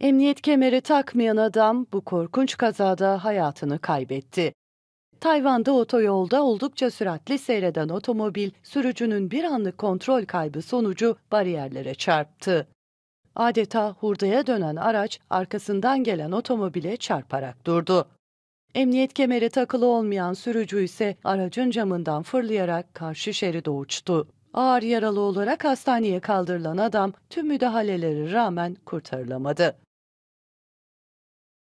Emniyet kemeri takmayan adam bu korkunç kazada hayatını kaybetti. Tayvan'da otoyolda oldukça süratli seyreden otomobil sürücünün bir anlık kontrol kaybı sonucu bariyerlere çarptı. Adeta hurdaya dönen araç arkasından gelen otomobile çarparak durdu. Emniyet kemeri takılı olmayan sürücü ise aracın camından fırlayarak karşı şeride uçtu. Ağır yaralı olarak hastaneye kaldırılan adam tüm müdahalelere rağmen kurtarılamadı.